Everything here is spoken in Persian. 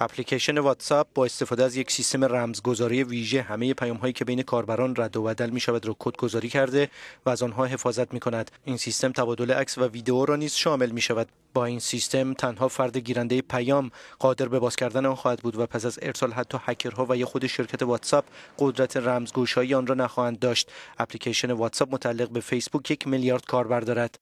اپلیکیشن واتساپ با استفاده از یک سیستم رمزگذاری ویژه همه پیام هایی که بین کاربران رد و بدل می شود را گذاری کرده و از آنها حفاظت می کند این سیستم تبادل عکس و ویدیو را نیز شامل می شود با این سیستم تنها فرد گیرنده پیام قادر به باز کردن آن خواهد بود و پس از ارسال حتی هکرها و یا خود شرکت واتساپ قدرت رمزگشایی آن را نخواهند داشت اپلیکیشن واتساپ متعلق به فیسبوک یک میلیارد کاربر دارد